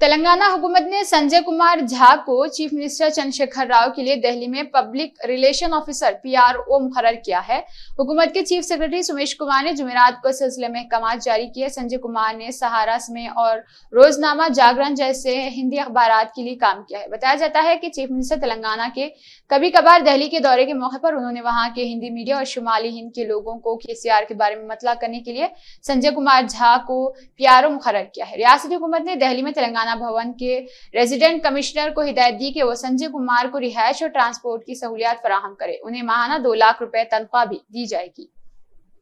तेलंगाना हुकूमत ने संजय कुमार झा को चीफ मिनिस्टर चंद्रशेखर राव के लिए दिल्ली में पब्लिक रिलेशन ऑफिसर पीआरओ मुखर किया है हुकूमत के चीफ सेक्रेटरी सुमेश कुमार ने जुमेरात को सिलसिले में कमा जारी किया संजय कुमार ने सहारा समय और रोजनामा जागरण जैसे हिंदी अखबार के लिए काम किया है बताया जाता है कि चीफ मिनिस्टर तेलंगाना के कभी कभार दहली के दौरे के मौके पर उन्होंने वहां के हिंदी मीडिया और शुमाली हिंद के लोगों को के के बारे में मतला करने के लिए संजय कुमार झा को ओ मुखर किया है रियासती हुकूमत ने दहली में तेलंगाना थाना भवन के रेजिडेंट कमिश्नर को हिदायत दी कि वो संजय कुमार को रिहायश और ट्रांसपोर्ट की सहूलियात फराहम करे उन्हें माहाना दो लाख रुपए तनख्वाह भी दी जाएगी